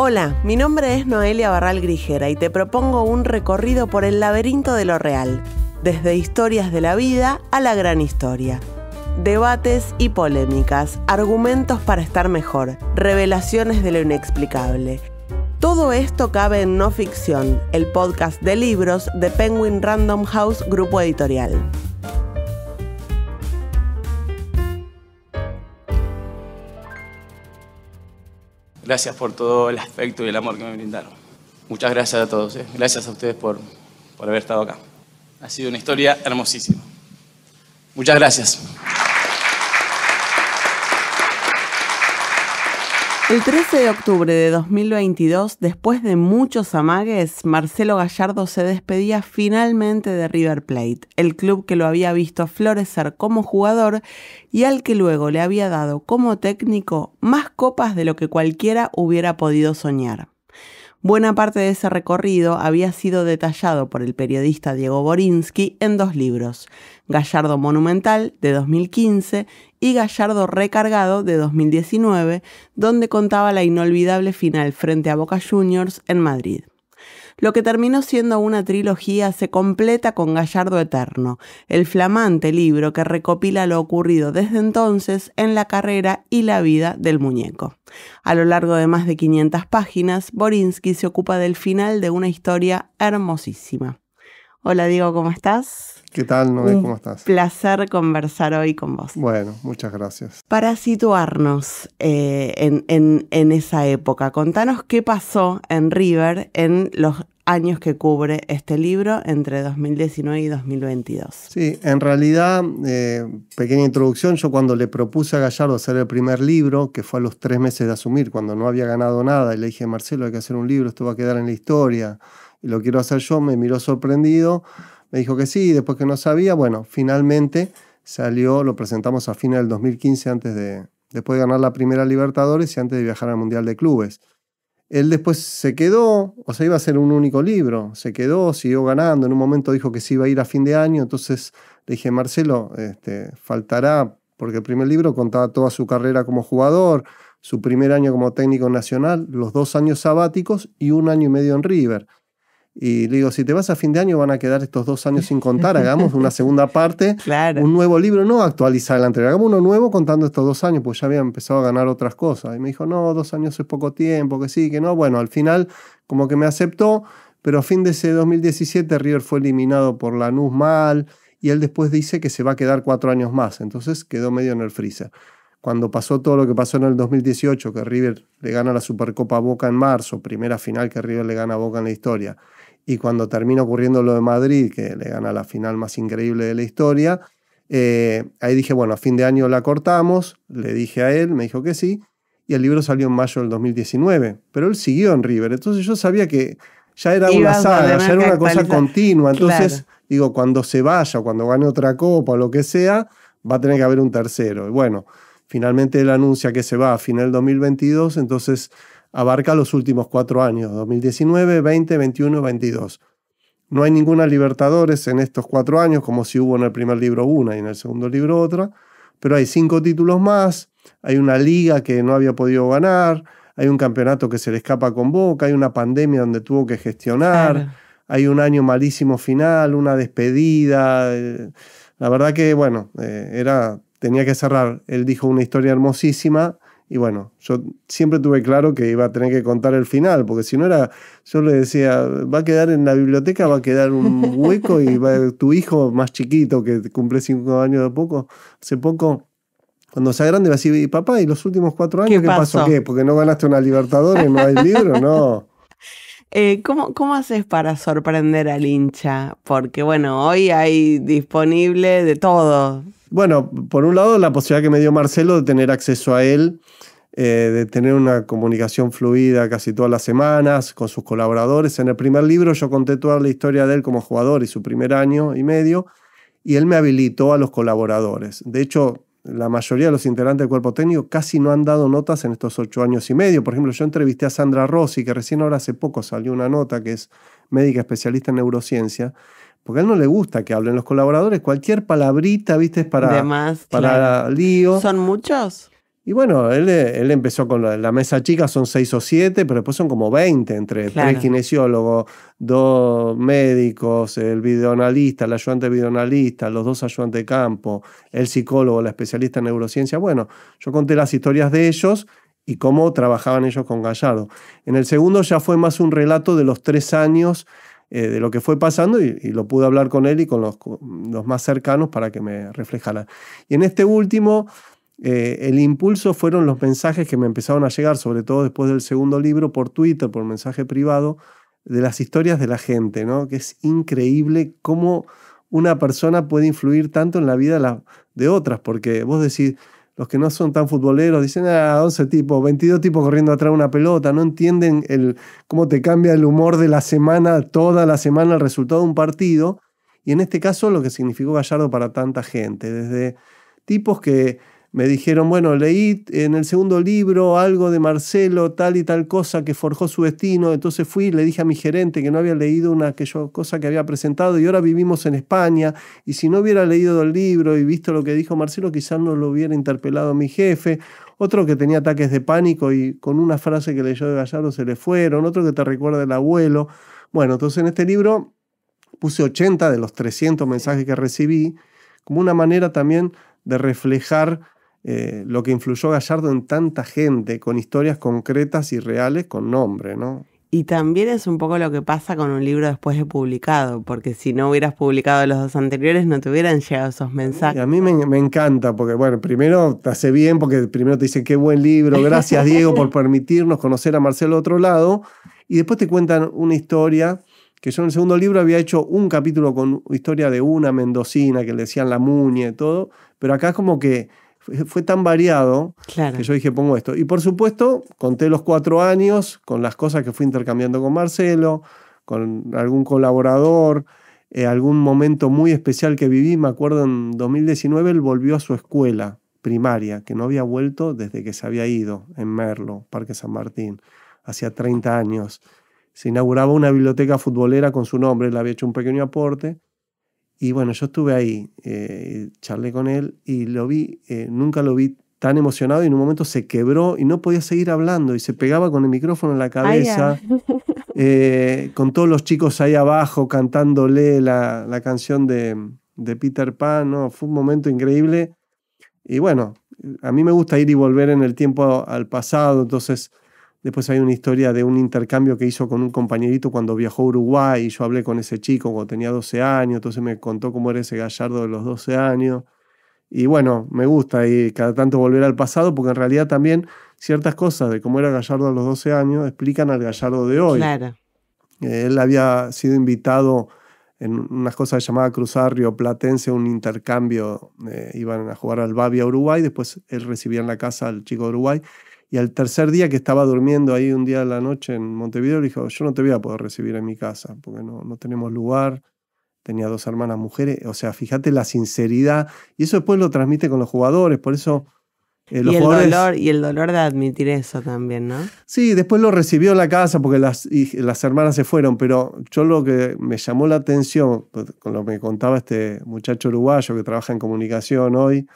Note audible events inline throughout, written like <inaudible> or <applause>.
Hola, mi nombre es Noelia Barral Grigera y te propongo un recorrido por el laberinto de lo real, desde historias de la vida a la gran historia. Debates y polémicas, argumentos para estar mejor, revelaciones de lo inexplicable. Todo esto cabe en No Ficción, el podcast de libros de Penguin Random House Grupo Editorial. Gracias por todo el afecto y el amor que me brindaron. Muchas gracias a todos. Eh. Gracias a ustedes por, por haber estado acá. Ha sido una historia hermosísima. Muchas gracias. El 13 de octubre de 2022, después de muchos amagues, Marcelo Gallardo se despedía finalmente de River Plate, el club que lo había visto florecer como jugador y al que luego le había dado como técnico más copas de lo que cualquiera hubiera podido soñar. Buena parte de ese recorrido había sido detallado por el periodista Diego Borinsky en dos libros, Gallardo Monumental de 2015 y Gallardo Recargado de 2019, donde contaba la inolvidable final frente a Boca Juniors en Madrid. Lo que terminó siendo una trilogía se completa con Gallardo Eterno, el flamante libro que recopila lo ocurrido desde entonces en la carrera y la vida del muñeco. A lo largo de más de 500 páginas, Borinsky se ocupa del final de una historia hermosísima. Hola Diego, ¿cómo estás? ¿Qué tal, Noé? ¿Cómo estás? placer conversar hoy con vos. Bueno, muchas gracias. Para situarnos eh, en, esa época, contanos qué pasó en River en los años que cubre este libro entre 2019 y 2022. Sí, en realidad, eh, pequeña introducción, yo cuando le propuse a Gallardo hacer el primer libro, que fue a los tres meses de asumir, cuando no había ganado nada, y le dije, Marcelo, hay que hacer un libro, esto va a quedar en la historia, y lo quiero hacer yo, me miró sorprendido. Me dijo que sí, después que no sabía. Bueno, finalmente salió, lo presentamos a fines del 2015, antes de, después de ganar la primera Libertadores y antes de viajar al Mundial de Clubes. Él después se quedó, o sea, iba a ser un único libro, se quedó, siguió ganando, en un momento dijo que se iba a ir a fin de año, entonces le dije, Marcelo, este, faltará, porque el primer libro contaba toda su carrera como jugador, su primer año como técnico nacional, los dos años sabáticos y un año y medio en River. Y le digo, si te vas a fin de año van a quedar estos dos años sin contar, <laughs> hagamos una segunda parte, un nuevo libro, no actualizar el anterior, hagamos uno nuevo contando estos dos años, pues ya había empezado a ganar otras cosas. Y me dijo, no, dos años es poco tiempo, que sí, que no. Bueno, al final como que me aceptó, pero a fin de ese 2017 River fue eliminado por Lanús mal y él después dice que se va a quedar cuatro años más, entonces quedó medio en el freezer. Cuando pasó todo lo que pasó en el 2018, que River le gana la Supercopa a Boca en marzo, primera final que River le gana a Boca en la historia, y cuando termina ocurriendo lo de Madrid, que le gana la final más increíble de la historia, eh, ahí dije, bueno, a fin de año la cortamos, le dije a él, me dijo que sí, y el libro salió en mayo del 2019, pero él siguió en River, entonces yo sabía que ya era una saga, ya era una cosa continua, entonces digo, cuando se vaya, cuando gane otra copa o lo que sea, va a tener que haber un tercero. Y bueno, finalmente él anuncia que se va a final 2022, entonces abarca los últimos cuatro años, 2019, 20, 21, 22. No hay ninguna Libertadores en estos cuatro años, como si hubo en el primer libro una y en el segundo libro otra, pero hay cinco títulos más, hay una liga que no había podido ganar, hay un campeonato que se le escapa con boca, hay una pandemia donde tuvo que gestionar, hay un año malísimo final, una despedida. Eh, la verdad que, bueno, eh, era, tenía que cerrar. Él dijo una historia hermosísima y bueno, yo siempre tuve claro que iba a tener que contar el final, porque si no era, yo le decía, va a quedar en la biblioteca, va a quedar un hueco y va, tu hijo más chiquito, que cumple cinco años de poco, hace poco, cuando sea grande va a decir, papá, ¿y los últimos cuatro años qué, pasó? ¿Qué? Porque no ganaste una Libertadores, no hay libro, no. <laughs> Eh, ¿cómo, haces para sorprender al hincha? Porque bueno, hoy hay disponible de todo. Bueno, por un lado la posibilidad que me dio Marcelo de tener acceso a él, eh, de tener una comunicación fluida casi todas las semanas con sus colaboradores. En el primer libro yo conté toda la historia de él como jugador y su primer año y medio, y él me habilitó a los colaboradores. De hecho, la mayoría de los integrantes del cuerpo técnico casi no han dado notas en estos ocho años y medio. Por ejemplo, yo entrevisté a Sandra Rossi, que recién ahora hace poco salió una nota, que es médica especialista en neurociencia, porque a él no le gusta que hablen los colaboradores. Cualquier palabrita, viste, es para, para lío. ¿Son muchos? Y bueno, él, él empezó con la, mesa chica, son seis o siete, pero después son como veinte, entre tres kinesiólogos, dos médicos, el videoanalista, el ayudante videoanalista, los dos ayudantes de campo, el psicólogo, la especialista en neurociencia. Bueno, yo conté las historias de ellos y cómo trabajaban ellos con Gallardo. En el segundo ya fue más un relato de los tres años eh, de lo que fue pasando y, lo pude hablar con él y con los, los, más cercanos para que me reflejara. Y en este último eh, el impulso fueron los mensajes que me empezaron a llegar, sobre todo después del segundo libro, por Twitter, por mensaje privado, de las historias de la gente, ¿no? Que es increíble cómo una persona puede influir tanto en la vida de otras, porque vos decís, los que no son tan futboleros dicen, ah, 11 tipos, 22 tipos corriendo atrás de una pelota, no entienden el, cómo te cambia el humor de la semana, toda la semana, el resultado de un partido. Y en este caso, lo que significó Gallardo para tanta gente, desde tipos que me dijeron, bueno, leí en el segundo libro algo de Marcelo, tal y tal cosa que forjó su destino, entonces fui y le dije a mi gerente que no había leído una cosa que había presentado y ahora vivimos en España y si no hubiera leído el libro y visto lo que dijo Marcelo, quizás no lo hubiera interpelado mi jefe, otro que tenía ataques de pánico y con una frase que leyó de Gallardo se le fueron, otro que te recuerda el abuelo. Bueno, entonces en este libro puse 80 de los 300 mensajes que recibí como una manera también de reflejar eh, lo que influyó Gallardo en tanta gente, con historias concretas y reales, con nombre, ¿no? Y también es un poco lo que pasa con un libro después de publicado, porque si no hubieras publicado los dos anteriores no te hubieran llegado esos mensajes. a mí me, encanta, porque bueno, primero te hace bien, porque primero te dicen qué buen libro, gracias Diego por <laughs> permitirnos conocer a Marcelo de otro lado, y después te cuentan una historia que yo en el segundo libro había hecho un capítulo con historia de una mendocina que le decían la muñe y todo, pero acá es como que fue, tan variado que yo dije, pongo esto. Y por supuesto, conté los cuatro años con las cosas que fui intercambiando con Marcelo, con algún colaborador, eh, algún momento muy especial que viví. Me acuerdo en 2019 él volvió a su escuela primaria, que no había vuelto desde que se había ido en Merlo, Parque San Martín, hacía 30 años. Se inauguraba una biblioteca futbolera con su nombre, le había hecho un pequeño aporte. Y bueno, yo estuve ahí, eh, charlé con él y lo vi, eh, nunca lo vi tan emocionado y en un momento se quebró y no podía seguir hablando y se pegaba con el micrófono en la cabeza, <laughs> eh, con todos los chicos ahí abajo cantándole la, la canción de, de, Peter Pan, ¿no? fue un momento increíble. Y bueno, a mí me gusta ir y volver en el tiempo al pasado, entonces Después hay una historia de un intercambio que hizo con un compañerito cuando viajó a Uruguay y yo hablé con ese chico cuando tenía 12 años, entonces me contó cómo era ese gallardo de los 12 años. Y bueno, me gusta y cada tanto volver al pasado porque en realidad también ciertas cosas de cómo era Gallardo a los 12 años explican al Gallardo de hoy. Claro. Eh, él había sido invitado en unas cosas llamadas Cruzar Río Platense, un intercambio, eh, iban a jugar al Babi a Uruguay, después él recibía en la casa al chico de Uruguay y al tercer día que estaba durmiendo ahí un día de la noche en Montevideo, le dijo, yo no te voy a poder recibir en mi casa, porque no, tenemos lugar, tenía dos hermanas mujeres, o sea, fíjate la sinceridad, y eso después lo transmite con los jugadores, por eso... Eh, y, el dolor, y el dolor de admitir eso también, ¿no? Sí, después lo recibió en la casa porque las, las hermanas se fueron, pero yo lo que me llamó la atención, pues, con lo que contaba este muchacho uruguayo que trabaja en comunicación hoy,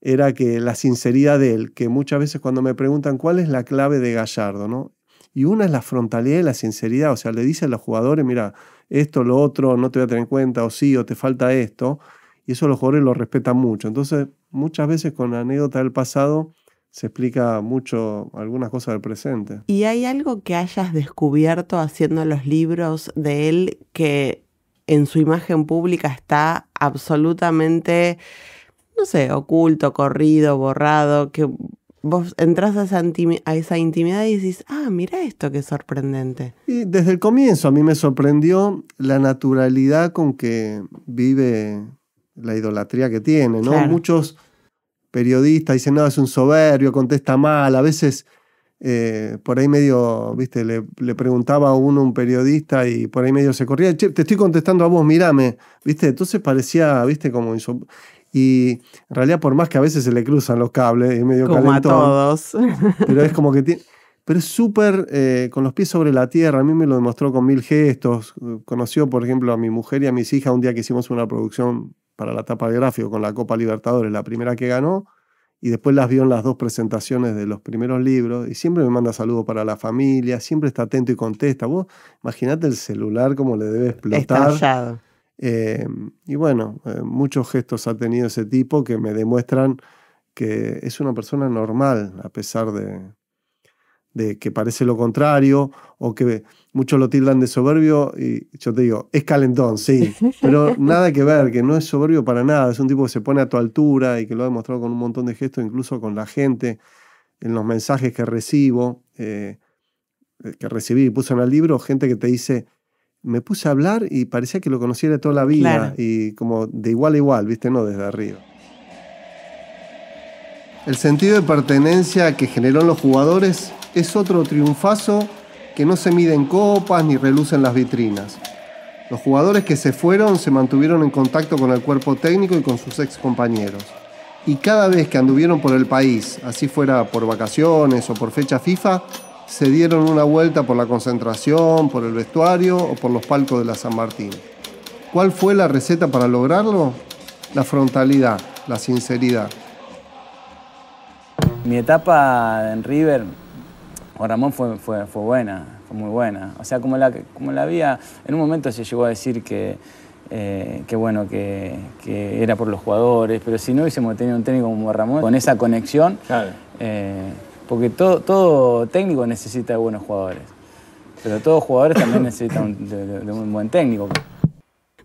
era que la sinceridad de él, que muchas veces cuando me preguntan cuál es la clave de Gallardo, ¿no? Y una es la frontalidad y la sinceridad, o sea, le dice a los jugadores, mira, esto, lo otro, no te voy a tener en cuenta, o sí, o te falta esto, y eso los jugadores lo respetan mucho. Entonces, muchas veces con la anécdota del pasado se explica mucho algunas cosas del presente. ¿Y hay algo que hayas descubierto haciendo los libros de él que en su imagen pública está absolutamente no sé, oculto, corrido, borrado, que vos entras a esa, a esa intimidad y dices, ah, mira esto, qué sorprendente. Y desde el comienzo a mí me sorprendió la naturalidad con que vive la idolatría que tiene, ¿no? Muchos periodistas dicen, no, es un soberbio, contesta mal, a veces... Eh, por ahí medio, viste, le, preguntaba a uno un periodista y por ahí medio se corría, te estoy contestando a vos, mirame, viste, entonces parecía, viste, como... Y en realidad, por más que a veces se le cruzan los cables, y medio como a todos. Pero es <laughs> como que tiene. Pero es súper eh, con los pies sobre la tierra. A mí me lo demostró con mil gestos. Conoció, por ejemplo, a mi mujer y a mis hijas un día que hicimos una producción para la tapa de gráfico con la Copa Libertadores, la primera que ganó. Y después las vio en las dos presentaciones de los primeros libros. Y siempre me manda saludos para la familia. Siempre está atento y contesta. Vos, imagínate el celular como le debe explotar. Eh, y bueno, eh, muchos gestos ha tenido ese tipo que me demuestran que es una persona normal, a pesar de, de que parece lo contrario, o que muchos lo tildan de soberbio, y yo te digo, es calentón, sí, <laughs> pero nada que ver, que no es soberbio para nada, es un tipo que se pone a tu altura y que lo ha demostrado con un montón de gestos, incluso con la gente, en los mensajes que recibo, eh, que recibí y puse en el libro, gente que te dice, me puse a hablar y parecía que lo conociera toda la vida y como de igual a igual, ¿viste? No desde arriba. El sentido de pertenencia que generó los jugadores es otro triunfazo que no se mide en copas ni reluce en las vitrinas. Los jugadores que se fueron se mantuvieron en contacto con el cuerpo técnico y con sus ex compañeros. Y cada vez que anduvieron por el país, así fuera por vacaciones o por fecha FIFA, se dieron una vuelta por la concentración, por el vestuario o por los palcos de la San Martín. ¿Cuál fue la receta para lograrlo? La frontalidad, la sinceridad. Mi etapa en River con Ramón fue, buena, fue muy buena. O sea, como la, como la había, en un momento se llegó a decir que, eh, bueno, que, era por los jugadores, pero si no hubiésemos tenido un técnico como Ramón, con esa conexión, eh, porque todo, todo técnico necesita de buenos jugadores. Pero todo jugador también necesita de, un buen técnico.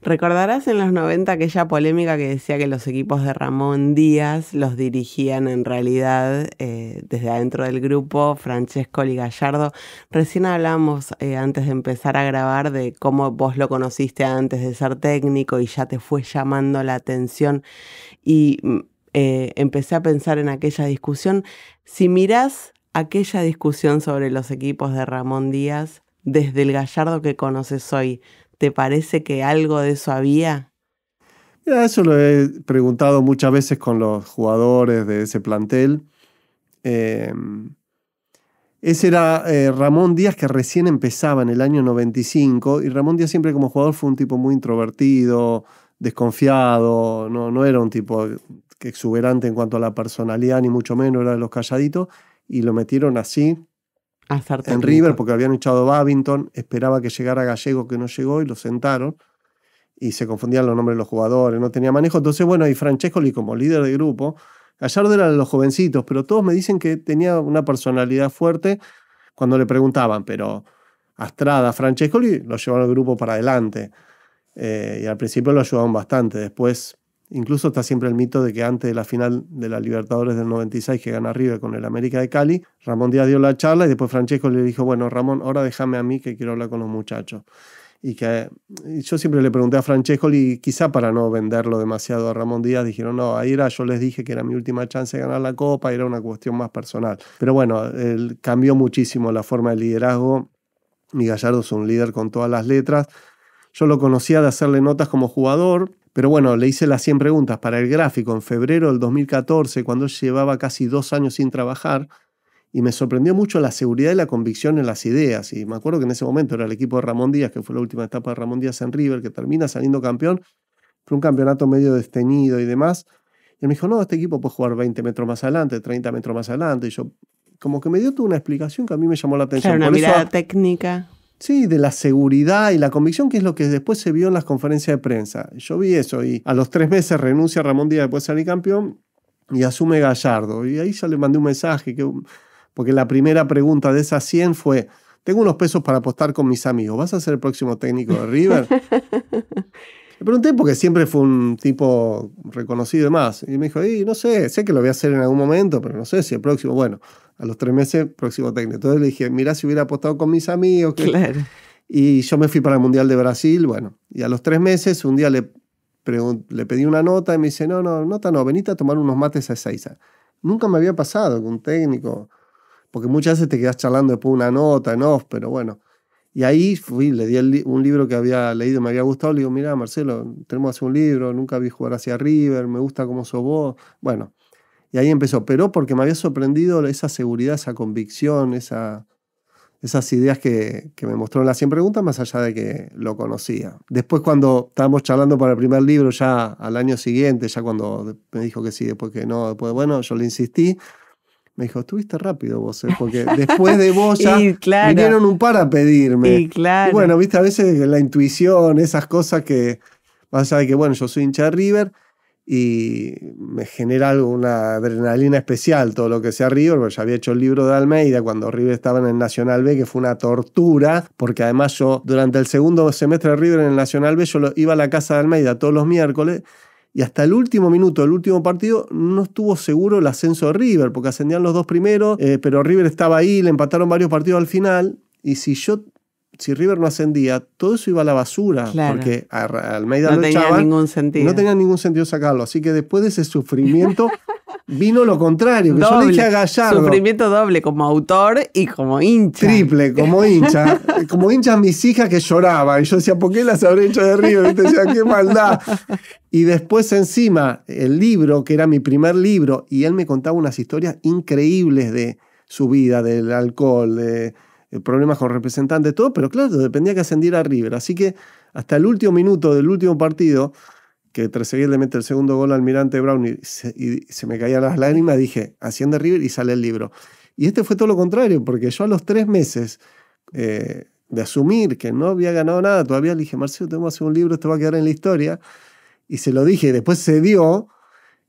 Recordarás en los 90 aquella polémica que decía que los equipos de Ramón Díaz los dirigían en realidad eh, desde adentro del grupo Francesco Ligallardo. Recién hablamos eh, antes de empezar a grabar de cómo vos lo conociste antes de ser técnico y ya te fue llamando la atención. Y mm, eh, empecé a pensar en aquella discusión. Si mirás aquella discusión sobre los equipos de Ramón Díaz desde el gallardo que conoces hoy, ¿te parece que algo de eso había? eso lo he preguntado muchas veces con los jugadores de ese plantel. Em, ese era eh, Ramón Díaz que recién empezaba en el año 95 y Ramón Díaz siempre como jugador fue un tipo muy introvertido, desconfiado, no, no era un tipo exuberante en cuanto a la personalidad, ni mucho menos, era de los calladitos, y lo metieron así en River porque habían echado Babington, esperaba que llegara Gallego que no llegó y lo sentaron y se confundían los nombres de los jugadores, no tenía manejo. Entonces, bueno, y Francescoli como líder de grupo, Gallardo eran de los jovencitos, pero todos me dicen que tenía una personalidad fuerte cuando le preguntaban, pero Astrada, Francescoli lo llevaron al grupo para adelante eh, y al principio lo ayudaron bastante, después Incluso está siempre el mito de que antes de la final de la Libertadores del 96 que gana River con el América de Cali, Ramón Díaz dio la charla y después Francesco le dijo, bueno, Ramón, ahora déjame a mí que quiero hablar con los muchachos. Y que yo siempre le pregunté a Francesco y quizá para no venderlo demasiado a Ramón Díaz, dijeron, no, ahí era, yo les dije que era mi última chance de ganar la copa, era una cuestión más personal. Pero bueno, él cambió muchísimo la forma de liderazgo Miguel Gallardo es un líder con todas las letras. Yo lo conocía de hacerle notas como jugador, pero bueno, le hice las 100 preguntas para el gráfico en febrero del 2014, cuando llevaba casi dos años sin trabajar, y me sorprendió mucho la seguridad y la convicción en las ideas. Y me acuerdo que en ese momento era el equipo de Ramón Díaz, que fue la última etapa de Ramón Díaz en River, que termina saliendo campeón. Fue un campeonato medio desteñido y demás. Y él me dijo, no, este equipo puede jugar 20 metros más adelante, 30 metros más adelante. Y yo, como que me dio toda una explicación que a mí me llamó la atención. la una técnica. Sí, de la seguridad y la convicción, que es lo que después se vio en las conferencias de prensa. Yo vi eso y a los tres meses renuncia Ramón Díaz después de salir campeón y asume Gallardo. Y ahí ya le mandé un mensaje, que, porque la primera pregunta de esas 100 fue, tengo unos pesos para apostar con mis amigos, ¿vas a ser el próximo técnico de River? <laughs> Le pregunté porque siempre fue un tipo reconocido y Y me dijo, no sé, sé que lo voy a hacer en algún momento, pero no sé si el próximo, bueno, a los tres meses, próximo técnico. Entonces le dije, mirá si hubiera apostado con mis amigos. Claro. Y yo me fui para el Mundial de Brasil, bueno, y a los tres meses un día le, le pedí una nota y me dice, no, no, nota no, venite a tomar unos mates a seis. Nunca me había pasado con un técnico, porque muchas veces te quedas charlando después una nota, no, pero bueno. Y ahí fui, le di un libro que había leído, me había gustado, le digo, mira Marcelo, tenemos que hacer un libro, nunca vi jugar hacia River, me gusta cómo sos vos. Bueno, y ahí empezó, pero porque me había sorprendido esa seguridad, esa convicción, esas ideas que, me mostró en las 100 preguntas, más allá de que lo conocía. Después cuando estábamos charlando para el primer libro, ya al año siguiente, ya cuando me dijo que sí, después que no, después bueno, yo le insistí me dijo, estuviste rápido vos, eh, porque <laughs> después de vos ya vinieron un par a pedirme. Y claro. bueno, viste, a veces la intuición, esas cosas que, vas a que, bueno, yo soy hincha de River y me genera una adrenalina especial todo lo que sea River, porque ya había hecho el libro de Almeida cuando River estaba en el Nacional B, que fue una tortura, porque además yo durante el segundo semestre de River en el Nacional B, yo iba a la casa de Almeida todos los miércoles y hasta el último minuto el último partido no estuvo seguro el ascenso de River, porque ascendían los dos primeros, eh, pero River estaba ahí, le empataron varios partidos al final, y si yo si River no ascendía, todo eso iba a la basura, porque al Almeida no tenía ningún sentido. No tenía ningún sentido sacarlo, así que después de ese sufrimiento <laughs> Vino lo contrario, que yo le dije a Sufrimiento doble como autor y como hincha. Triple, como hincha. <laughs> como hincha mis hijas que lloraban. Y yo decía, ¿por qué las habré hecho de River? Y te decía, qué maldad. Y después encima, el libro, que era mi primer libro, y él me contaba unas historias increíbles de su vida, del alcohol, de eh, problemas con representantes, todo, pero claro, dependía que ascendiera River. Así que hasta el último minuto del último partido que tras mete el segundo gol al Almirante Brown y se, me caían las lágrimas, dije, asciende River y sale el libro. Y este fue todo lo contrario, porque yo a los tres meses eh, de asumir que no había ganado nada, todavía le dije, Marcelo, tenemos que hacer un libro, esto va a quedar en la historia. Y se lo dije, después se dio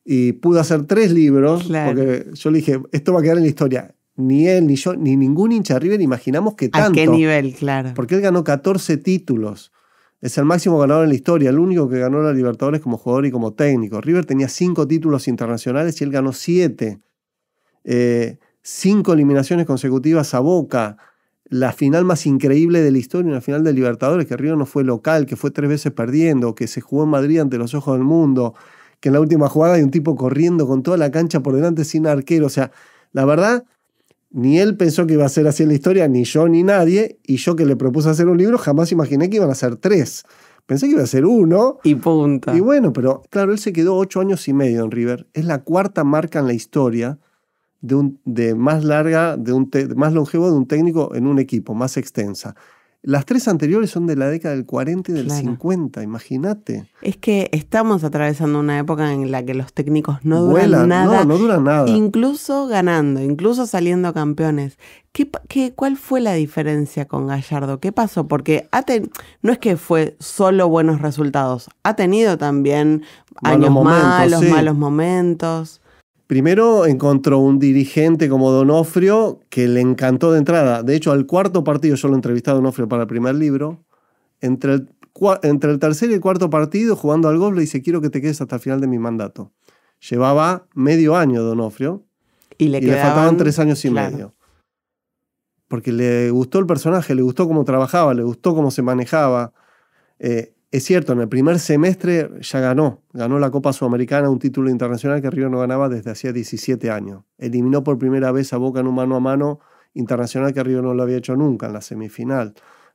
y pudo hacer tres libros, porque yo le dije, esto va a quedar en la historia. Ni él, ni yo, ni ningún hincha River imaginamos que tanto. ¿A qué nivel, claro? Porque él ganó 14 títulos. Es el máximo ganador en la historia, el único que ganó la Libertadores como jugador y como técnico. River tenía cinco títulos internacionales y él ganó siete. Eh, cinco eliminaciones consecutivas a Boca. La final más increíble de la historia, una final de Libertadores, que River no fue local, que fue tres veces perdiendo, que se jugó en Madrid ante los ojos del mundo, que en la última jugada hay un tipo corriendo con toda la cancha por delante sin arquero. O sea, la verdad, ni él pensó que iba a ser así en la historia, ni yo ni nadie, y yo que le propuse hacer un libro jamás imaginé que iban a ser tres. Pensé que iba a ser uno. Y punta. Y bueno, pero claro, él se quedó ocho años y medio en River. Es la cuarta marca en la historia de, un, de más larga, de un más longevo de un técnico en un equipo, más extensa. Las tres anteriores son de la década del 40 y del 50, imagínate. Es que estamos atravesando una época en la que los técnicos no duran nada. Incluso ganando, incluso saliendo campeones. ¿Qué, cuál fue la diferencia con Gallardo? ¿Qué pasó? Porque ha no es que fue solo buenos resultados, ha tenido también años malos, malos momentos. Primero encontró un dirigente como Donofrio que le encantó de entrada. De hecho, al cuarto partido, yo lo entrevisté a Donofrio para el primer libro. Entre el, tercer y el cuarto partido, jugando al golf, le dice: Quiero que te quedes hasta el final de mi mandato. Llevaba medio año Donofrio. Y le, faltaban tres años y medio. Porque le gustó el personaje, le gustó cómo trabajaba, le gustó cómo se manejaba. Eh, es cierto, en el primer semestre ya ganó, ganó la Copa Sudamericana, un título internacional que River no ganaba desde hacía 17 años. Eliminó por primera vez a Boca en un mano a mano internacional que River no lo había hecho nunca en la semifinal.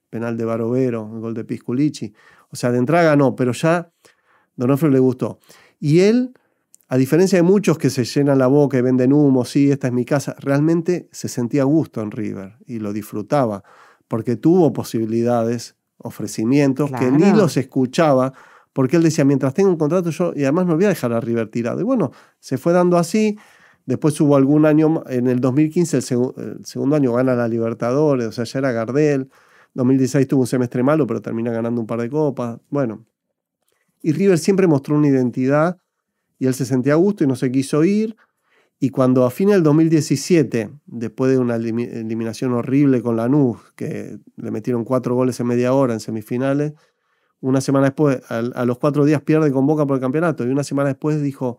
Penal de Barovero, gol de Pisculici. O sea, de entrada ganó, pero ya Donofrio le gustó. Y él, a diferencia de muchos que se llenan la boca y venden humo, sí, esta es mi casa, realmente se sentía gusto en River y lo disfrutaba, porque tuvo posibilidades ofrecimientos que ni los escuchaba, porque él decía, mientras tengo un contrato yo, y además no voy a dejar a River tirado. Y bueno, se fue dando así, después hubo algún año, en el 2015, el, segundo año gana la Libertadores, o sea, ya era Gardel, 2016 tuvo un semestre malo, pero termina ganando un par de copas, bueno. Y River siempre mostró una identidad y él se sentía a gusto y no se quiso ir, y cuando a fin del 2017, después de una eliminación horrible con Lanús, que le metieron cuatro goles en media hora en semifinales, una semana después, a, los cuatro días pierde con Boca por el campeonato. Y una semana después dijo,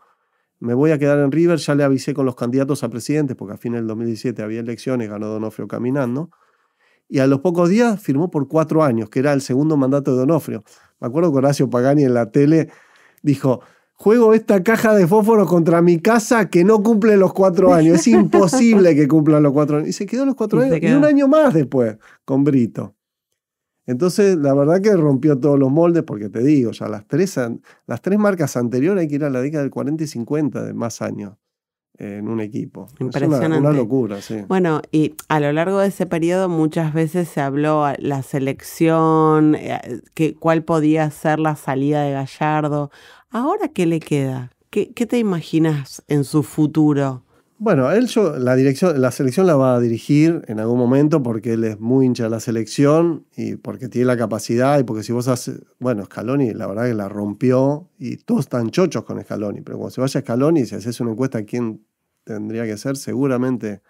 me voy a quedar en River, ya le avisé con los candidatos a presidente, porque a fines del 2017 había elecciones, ganó Donofrio caminando. Y a los pocos días firmó por cuatro años, que era el segundo mandato de Donofrio. Me acuerdo que Horacio Pagani en la tele dijo, juego esta caja de fósforo contra mi casa que no cumple los cuatro <laughs> años. Es imposible que cumplan los cuatro años. Y se quedó los cuatro años y un año más después con Brito. Entonces, la verdad que rompió todos los moldes, porque te digo, ya las tres, las tres marcas anteriores hay que ir a la década del 40 y 50 de más años en un equipo. Impresionante. una, locura, sí. Bueno, y a lo largo de ese periodo muchas veces se habló la selección, eh, cuál podía ser la salida de Gallardo. ¿Ahora qué le queda? ¿Qué, te imaginas en su futuro? Bueno, él la dirección, la selección la va a dirigir en algún momento porque él es muy hincha de la selección y porque tiene la capacidad y porque si vos haces, bueno, Scaloni la verdad que la rompió y todos están chochos con Scaloni, pero cuando se vaya Scaloni, si haces una encuesta quién tendría que ser seguramente.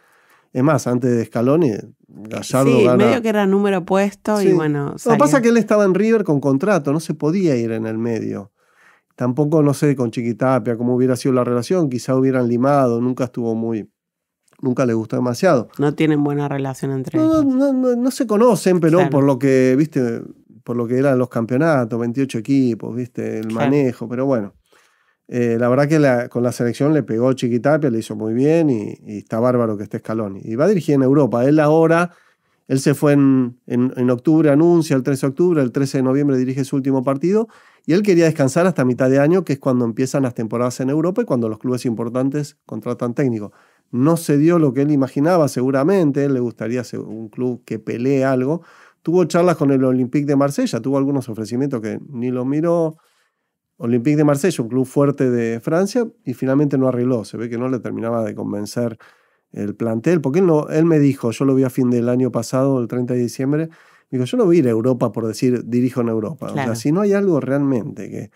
Es más, antes de Scaloni, Gallardo sí, medio que era número puesto y bueno. Lo que pasa es que él estaba en River con contrato, no se podía ir en el medio. Tampoco, no sé, con Chiquitapia, cómo hubiera sido la relación, quizá hubieran limado, nunca estuvo muy. Nunca le gustó demasiado. No tienen buena relación entre ellos. No, no, no, se conocen, pero por lo que, viste, por lo que eran los campeonatos, 28 equipos, viste, el manejo, pero bueno. Eh, la verdad que con la selección le pegó Chiquitapia, le hizo muy bien y, está bárbaro que esté Scaloni. Y va a dirigir en Europa. Él ahora, él se fue en, octubre, anuncia el 13 de octubre, el 13 de noviembre dirige su último partido y él quería descansar hasta mitad de año, que es cuando empiezan las temporadas en Europa y cuando los clubes importantes contratan técnicos No se dio lo que él imaginaba, seguramente, él le gustaría ser un club que pelee algo. Tuvo charlas con el Olympique de Marsella, tuvo algunos ofrecimientos que ni lo miró. Olympique de Marsella, un club fuerte de Francia, y finalmente no arregló. Se ve que no le terminaba de convencer el plantel, porque él, me dijo, yo lo vi a fin del año pasado, el 30 de diciembre, digo, yo no voy a ir a Europa por decir dirijo en Europa. O sea, si no hay algo realmente que,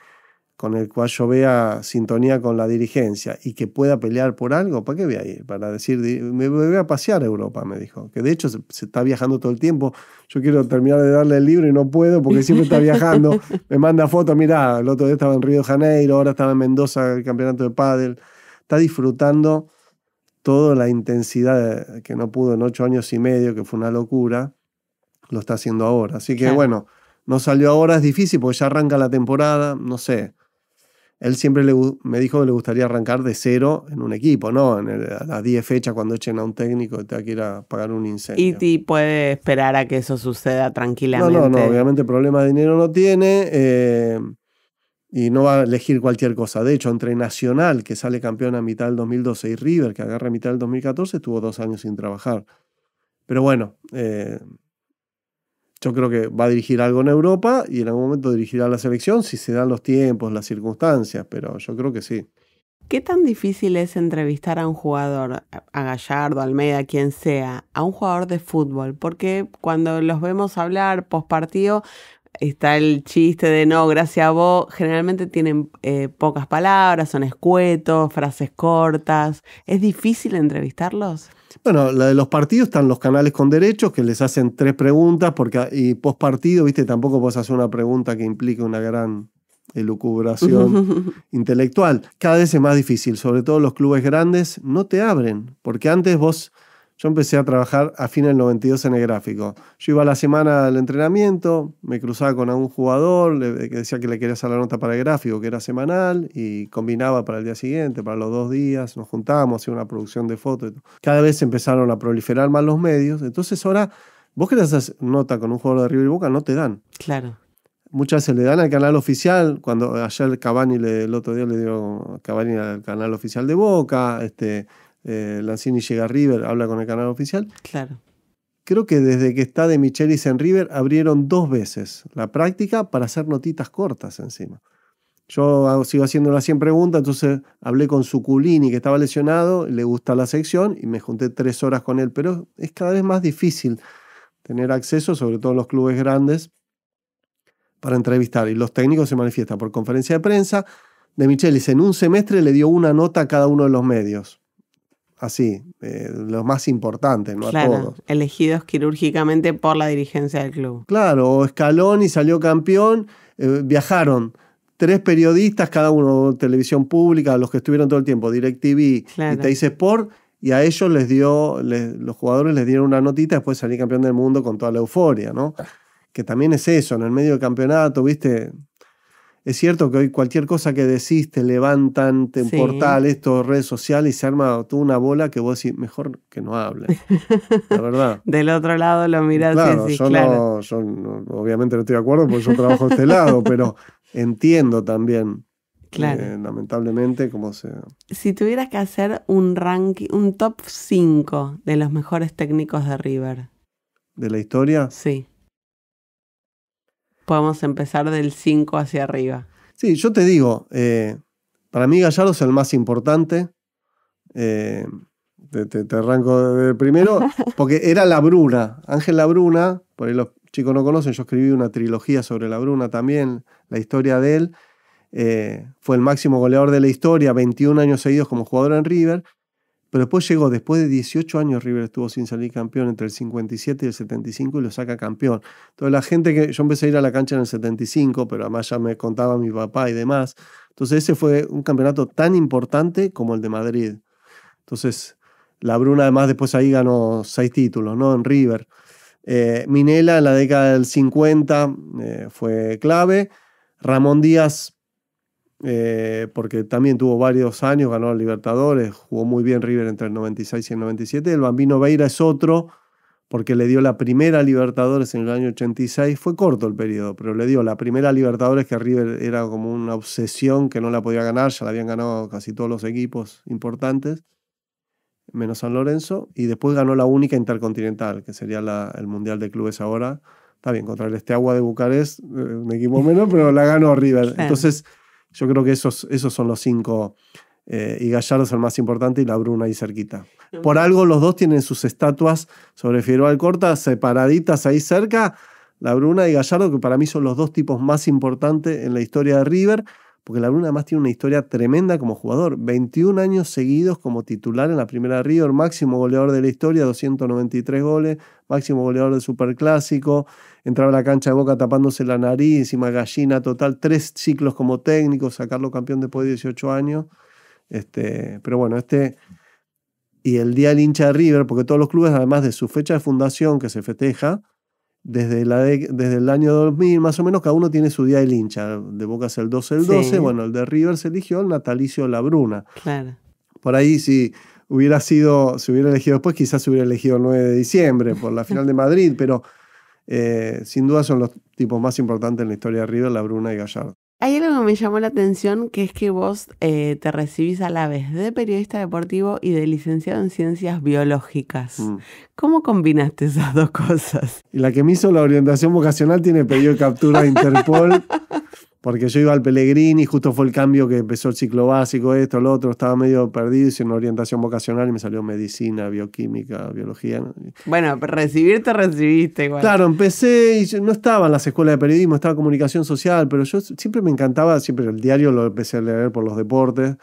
con el cual yo vea sintonía con la dirigencia y que pueda pelear por algo, ¿para qué voy a ir? Para decir, me voy a pasear a Europa, me dijo. Que de hecho se, está viajando todo el tiempo. Yo quiero terminar de darle el libro y no puedo porque siempre está viajando. <laughs> me manda fotos, mira el otro día estaba en Río de Janeiro, ahora estaba en Mendoza, el campeonato de pádel. Está disfrutando toda la intensidad que no pudo en ocho años y medio, que fue una locura, lo está haciendo ahora. Así que bueno, no salió ahora, es difícil porque ya arranca la temporada, no sé él siempre me dijo que le gustaría arrancar de cero en un equipo, ¿no? En a las 10 fechas cuando echen a un técnico te que ir a pagar un incendio. ¿Y ti puede esperar a que eso suceda tranquilamente? No, no, no. Obviamente problema de dinero no tiene eh, y no va a elegir cualquier cosa. De hecho, entre Nacional, que sale campeón a mitad del 2012, y River, que agarra a mitad del 2014, estuvo dos años sin trabajar. Pero bueno, eh, yo creo que va a dirigir algo en Europa y en algún momento dirigirá la selección si se dan los tiempos, las circunstancias, pero yo creo que sí. ¿Qué tan difícil es entrevistar a un jugador, a Gallardo, Almeida, quien sea, a un jugador de fútbol? Porque cuando los vemos hablar post partido, está el chiste de no, gracias a vos. Generalmente tienen eh, pocas palabras, son escuetos, frases cortas. ¿Es difícil entrevistarlos? Bueno, la de los partidos están los canales con derechos que les hacen tres preguntas porque ah, y post partido, viste, tampoco vos hacer una pregunta que implique una gran elucubración <laughs> intelectual. Cada vez es más difícil, sobre todo los clubes grandes no te abren, porque antes vos yo empecé a trabajar a fines del 92 en el gráfico. Yo iba a la semana al entrenamiento, me cruzaba con algún jugador eh, que decía que le quería hacer la nota para el gráfico, que era semanal, y combinaba para el día siguiente, para los dos días, nos juntábamos, hacía una producción de fotos. Cada vez empezaron a proliferar más los medios, entonces ahora vos querés hacer nota con un jugador de River y Boca, no te dan. Claro muchas veces le dan al canal oficial, cuando ayer Cavani le, el otro día le dio Cavani al canal oficial de Boca, este, eh, Lanzini llega a River, habla con el canal oficial. Claro. Creo que desde que está de Michelis en River abrieron dos veces la práctica para hacer notitas cortas encima. Yo sigo haciendo las 100 preguntas, entonces hablé con Suculini que estaba lesionado, le gusta la sección y me junté tres horas con él, pero es cada vez más difícil tener acceso, sobre todo en los clubes grandes, para entrevistar. Y los técnicos se manifiestan por conferencia de prensa. De Michelis en un semestre le dio una nota a cada uno de los medios así, eh, los más importantes, ¿no? a todos. Elegidos quirúrgicamente por la dirigencia del club. Claro, Escalón y salió campeón, eh, viajaron. Tres periodistas, cada uno, televisión pública, los que estuvieron todo el tiempo, DirecTV y Teis Sport, y a ellos les dio, los jugadores les dieron una notita, después salí campeón del mundo con toda la euforia, ¿no? Ah. Que también es eso, en el medio del campeonato, ¿viste? Es cierto que hoy cualquier cosa que decís te levantan, te portal, esto, redes sociales, y se arma tú una bola que vos decís, mejor que no hable. La verdad. <laughs> Del otro lado lo mirás y decís, yo claro. No, yo obviamente no estoy de acuerdo porque yo trabajo de este lado, <laughs> pero entiendo también. Eh, lamentablemente, como se. Si tuvieras que hacer un ranking, un top 5 de los mejores técnicos de River. ¿De la historia? Sí podemos empezar del 5 hacia arriba. Sí, yo te digo, eh, para mí Gallardo es el más importante. Eh, te, arranco de primero, <laughs> porque era La Bruna, Ángel La Bruna, por ahí los chicos no conocen, yo escribí una trilogía sobre La Bruna también, la historia de él. Eh, fue el máximo goleador de la historia, 21 años seguidos como jugador en River. Pero después llegó, después de 18 años River estuvo sin salir campeón, entre el 57 y el 75 y lo saca campeón. Entonces la gente que yo empecé a ir a la cancha en el 75, pero además ya me contaba mi papá y demás. Entonces ese fue un campeonato tan importante como el de Madrid. Entonces la Bruna además después ahí ganó seis títulos, ¿no? En River. Eh, Minela en la década del 50 eh, fue clave. Ramón Díaz eh, porque también tuvo varios años, ganó a Libertadores, jugó muy bien River entre el 96 y el 97. El Bambino Beira es otro, porque le dio la primera Libertadores en el año 86. Fue corto el periodo, pero le dio la primera Libertadores que a River era como una obsesión que no la podía ganar, ya la habían ganado casi todos los equipos importantes, menos San Lorenzo, y después ganó la única Intercontinental, que sería el Mundial de Clubes ahora. Está bien, contra el Esteagua de Bucarest, eh, un equipo menos, pero la ganó River. Entonces... Yo creo que esos, esos son los cinco. Eh, y Gallardo es el más importante y la Bruna ahí cerquita. Por algo los dos tienen sus estatuas sobre Figueroa Alcorta separaditas ahí cerca. La Bruna y Gallardo, que para mí son los dos tipos más importantes en la historia de River, porque la Luna además tiene una historia tremenda como jugador. 21 años seguidos como titular en la primera River, máximo goleador de la historia, 293 goles, máximo goleador del Superclásico. Entraba a la cancha de boca tapándose la nariz, encima gallina total, tres ciclos como técnico, sacarlo campeón después de 18 años. Este, pero bueno, este. Y el día del hincha de River, porque todos los clubes, además de su fecha de fundación que se festeja, desde, la desde el año 2000, más o menos, cada uno tiene su día de hincha. De Boca es el 12, el 12. Bueno, el de River se eligió el natalicio Labruna. Claro. Por ahí, si hubiera sido, si hubiera elegido después, quizás se hubiera elegido el 9 de diciembre por la final de Madrid, pero eh, sin duda son los tipos más importantes en la historia de River, Bruna y Gallardo. Hay algo que me llamó la atención, que es que vos eh, te recibís a la vez de periodista deportivo y de licenciado en ciencias biológicas. Mm. ¿Cómo combinaste esas dos cosas? La que me hizo la orientación vocacional tiene pedido de captura a Interpol <laughs> Porque yo iba al Pellegrini, justo fue el cambio que empezó el ciclo básico, esto, lo otro, estaba medio perdido, hice una orientación vocacional y me salió medicina, bioquímica, biología. Bueno, recibirte recibiste igual. Claro, empecé y no estaba en las escuelas de periodismo, estaba en comunicación social, pero yo siempre me encantaba, siempre el diario lo empecé a leer por los deportes.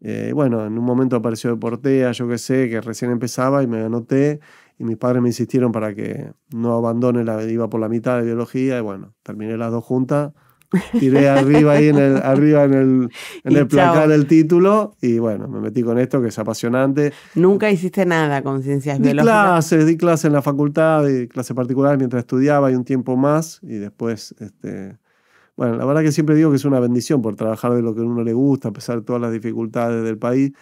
Eh, bueno, en un momento apareció Deportea, yo qué sé, que recién empezaba y me anoté y mis padres me insistieron para que no abandone la, iba por la mitad de biología y bueno, terminé las dos juntas tiré arriba ahí en el, arriba en el, <laughs> en el placar del título y bueno, me metí con esto que es apasionante. Nunca hiciste nada con ciencias di clases, di clases en la facultad, clases particulares mientras estudiaba y un tiempo más y después, este, bueno, la verdad que siempre digo que es una bendición por trabajar de lo que a uno le gusta, a pesar de todas las dificultades del país.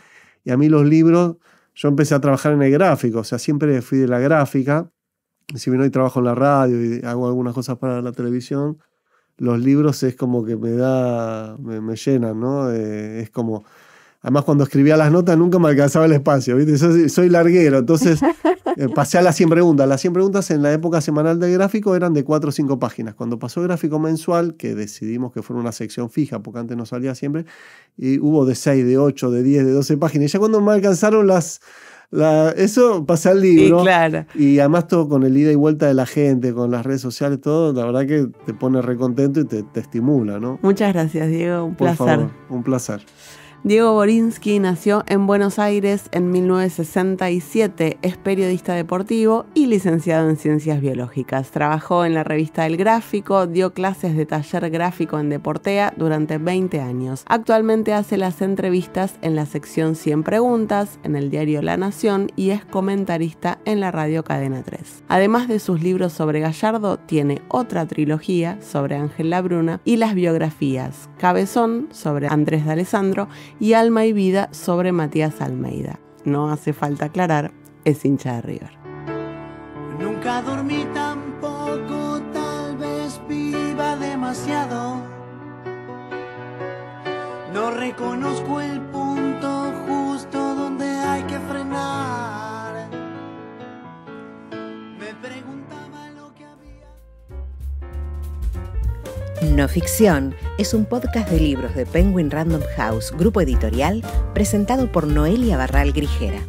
Y a mí los libros, yo empecé a trabajar en el gráfico, o sea, siempre fui de la gráfica. Si bien hoy trabajo en la radio y hago algunas cosas para la televisión, los libros es como que me da, me, me llenan, ¿no? Eh, es como, además cuando escribía las notas nunca me alcanzaba el espacio, ¿viste? Soy, larguero, entonces <laughs> eh, pasé a las 100 preguntas. Las 100 preguntas en la época semanal del gráfico eran de 4 o 5 páginas. Cuando pasó el gráfico mensual, que decidimos que fuera una sección fija, porque antes no salía siempre, y hubo de 6, de 8, de 10, de 12 páginas. Y ya cuando me alcanzaron las eso pasa al libro. Y además todo con el ida y vuelta de la gente, con las redes sociales, todo, la verdad que te pone recontento y te, estimula, ¿no? Muchas gracias, Diego. Un placer. un placer. Diego Borinsky nació en Buenos Aires en 1967, es periodista deportivo y licenciado en ciencias biológicas. Trabajó en la revista El Gráfico, dio clases de taller gráfico en Deportea durante 20 años. Actualmente hace las entrevistas en la sección 100 preguntas, en el diario La Nación y es comentarista en la radio Cadena 3. Además de sus libros sobre Gallardo, tiene otra trilogía sobre Ángel Labruna y las biografías Cabezón sobre Andrés de y Alma y Vida sobre Matías Almeida. No hace falta aclarar, es hincha de River. Nunca dormí tampoco, tal vez viva demasiado. No reconozco el punto No Ficción es un podcast de libros de Penguin Random House, grupo editorial, presentado por Noelia Barral Grijera.